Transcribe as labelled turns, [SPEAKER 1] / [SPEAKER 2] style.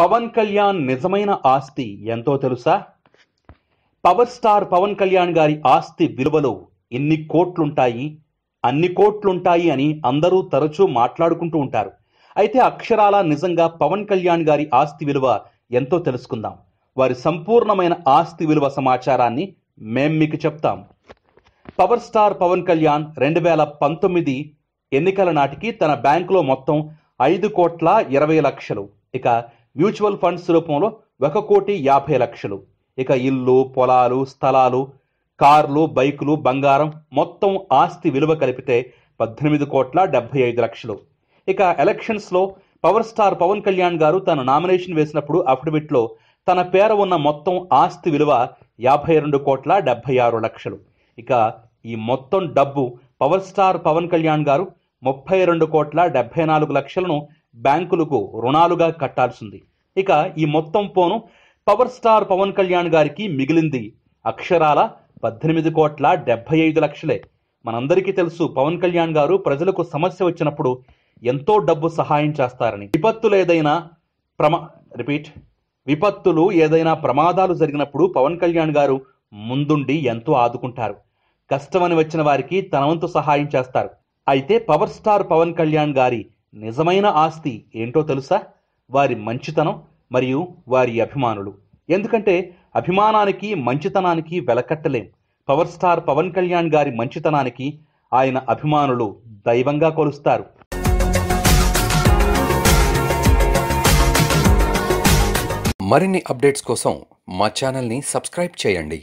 [SPEAKER 1] పవన్ కళ్యాణ్ నిజమైన ఆస్తి ఎంతో తెలుసా పవర్ స్టార్ పవన్ కళ్యాణ్ గారి ఆస్తి విలువలో ఎన్ని కోట్లుంటాయి అన్ని కోట్లుంటాయి అని అందరూ తరచూ మాట్లాడుకుంటూ ఉంటారు అయితే అక్షరాల నిజంగా పవన్ కళ్యాణ్ గారి ఆస్తి విలువ ఎంతో తెలుసుకుందాం వారి సంపూర్ణమైన ఆస్తి విలువ సమాచారాన్ని మేం మీకు చెప్తాం పవర్ స్టార్ పవన్ కళ్యాణ్ రెండు వేల పంతొమ్మిది ఎన్నికల నాటికి తన బ్యాంకులో మొత్తం ఐదు కోట్ల ఇరవై లక్షలు ఇక మ్యూచువల్ ఫండ్స్ రూపంలో ఒక కోటి యాభై లక్షలు ఇక ఇల్లు పొలాలు స్థలాలు కార్లు బైకులు బంగారం మొత్తం ఆస్తి విలువ కలిపితే పద్దెనిమిది కోట్ల డెబ్బై ఐదు లక్షలు ఇక ఎలక్షన్స్లో పవర్ స్టార్ పవన్ కళ్యాణ్ గారు తన నామినేషన్ వేసినప్పుడు అఫిడవిట్లో తన పేర ఉన్న మొత్తం ఆస్తి విలువ యాభై రెండు కోట్ల డెబ్బై ఆరు లక్షలు ఇక ఈ మొత్తం డబ్బు పవర్ స్టార్ పవన్ కళ్యాణ్ గారు ముప్పై రెండు కోట్ల డెబ్బై నాలుగు లక్షలను బ్యాంకులకు రుణాలుగా కట్టాల్సింది ఇక ఈ మొత్తం పోను పవర్ స్టార్ పవన్ కళ్యాణ్ గారికి మిగిలింది అక్షరాల పద్దెనిమిది కోట్ల డెబ్బై ఐదు లక్షలే మనందరికీ తెలుసు పవన్ కళ్యాణ్ గారు ప్రజలకు సమస్య వచ్చినప్పుడు ఎంతో డబ్బు సహాయం చేస్తారని విపత్తులు ఏదైనా ప్రమా రిపీట్ విపత్తులు ఏదైనా ప్రమాదాలు జరిగినప్పుడు పవన్ కళ్యాణ్ గారు ముందుండి ఎంతో ఆదుకుంటారు కష్టమని వచ్చిన వారికి తన వంతు సహాయం చేస్తారు అయితే పవర్ స్టార్ పవన్ కళ్యాణ్ గారి నిజమైన ఆస్తి ఏంటో తెలుసా వారి మంచితనం మరియు వారి అభిమానులు ఎందుకంటే అభిమానానికి మంచితనానికి వెలకట్టలేం పవర్ స్టార్ పవన్ కళ్యాణ్ గారి మంచితనానికి ఆయన అభిమానులు దైవంగా కొలుస్తారు మరిన్ని అప్డేట్స్ కోసం మా ఛానల్ని సబ్స్క్రైబ్ చేయండి